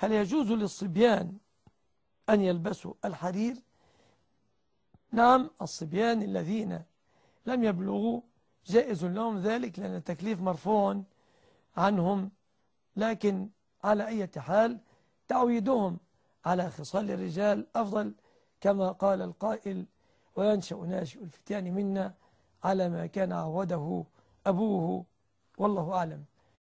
هل يجوز للصبيان أن يلبسوا الحرير نعم الصبيان الذين لم يبلغوا جائز لهم ذلك لأن التكليف مرفوع عنهم لكن على أي حال تعويدهم على خصال الرجال أفضل كما قال القائل وينشأ ناشئ الفتيان منا على ما كان عوده أبوه والله أعلم